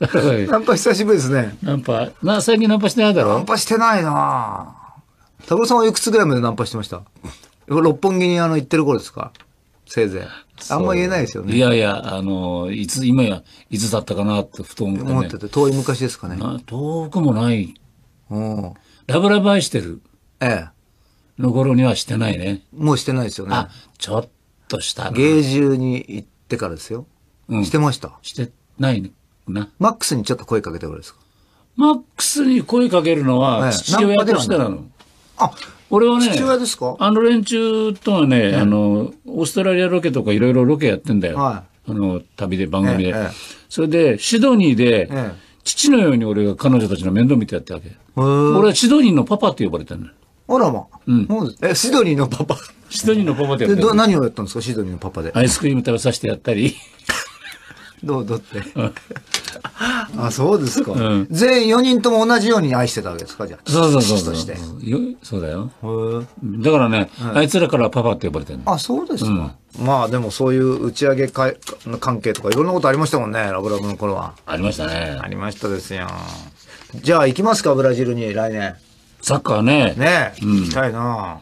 ナンパ久しぶりですね。ナンパ、な、最近ナンパしてないだろナンパしてないなタブさんはいくつぐらいまでナンパしてました六本木にあの行ってる頃ですかせいぜい。あんま言えないですよね。いやいや、あの、いつ、今や、いつだったかなってふと思って、ね、思ってて、遠い昔ですかね。遠くもない。うん。ラブラブ愛してる。ええ。の頃にはしてないね。もうしてないですよね。あ、ちょっとした。芸中に行ってからですよ。うん。してました。してないね。マックスにちょっと声かけてくれですかマックスに声かけるのは父親としてなの。あ俺はね、父親ですかあの連中とはね、あの、オーストラリアロケとかいろいろロケやってんだよ。はい、あの、旅で、番組で。それで、シドニーで、父のように俺が彼女たちの面倒見てやったわけ。俺はシドニーのパパって呼ばれてるの。あらま。うん。え、シドニーのパパ。シドニーのパパってやった何をやったんですか、シドニーのパパで。アイスクリーム食べさせてやったり。どうどって。あそうですか、うん、全員4人とも同じように愛してたわけですかじゃあそうそうそうそうそうだよだからね、あいつらからパパって呼ばれてるあそうですか、まあでもそういう打ち上げ会関係とかいろんなことありましたもんねラブラブの頃はありましたねありましたですよじゃあ行きますかブラジルに来年サッカーねね、行きたいな